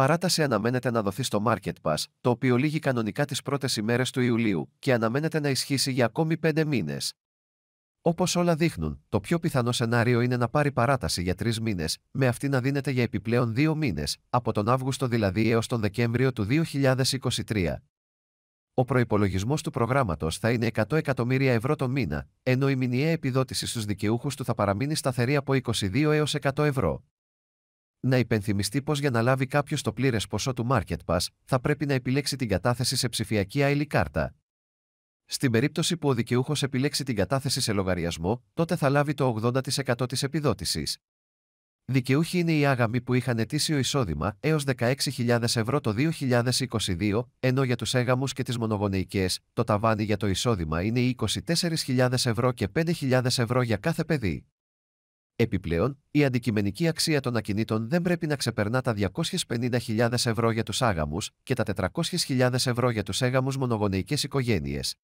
παράταση αναμένεται να δοθεί στο Market Pass, το οποίο λύγει κανονικά τις πρώτες ημέρες του Ιουλίου και αναμένεται να ισχύσει για ακόμη πέντε μήνες. Όπως όλα δείχνουν, το πιο πιθανό σενάριο είναι να πάρει παράταση για τρεις μήνες, με αυτή να δίνεται για επιπλέον δύο μήνες, από τον Αύγουστο δηλαδή έως τον Δεκέμβριο του 2023. Ο προπολογισμό του προγράμματος θα είναι 100 εκατομμύρια ευρώ το μήνα, ενώ η μηνιαία επιδότηση στους δικαιούχους του θα παραμείνει σταθερή από 22 έω 100 ευρώ. Να υπενθυμιστεί πως για να λάβει κάποιος το πλήρες ποσό του Market Pass, θα πρέπει να επιλέξει την κατάθεση σε ψηφιακή άλλη κάρτα. Στην περίπτωση που ο δικαιούχος επιλέξει την κατάθεση σε λογαριασμό, τότε θα λάβει το 80% της επιδότησης. Δικαιούχοι είναι οι άγαμοι που είχαν ετήσιο εισόδημα έως 16.000 ευρώ το 2022, ενώ για τους έγαμους και τις μονογονεϊκές, το ταβάνι για το εισόδημα είναι 24.000 ευρώ και 5.000 ευρώ για κάθε παιδί. Επιπλέον, η αντικειμενική αξία των ακινήτων δεν πρέπει να ξεπερνά τα 250.000 ευρώ για τους άγαμους και τα 400.000 ευρώ για τους έγαμους μονογονεϊκές οικογένειες,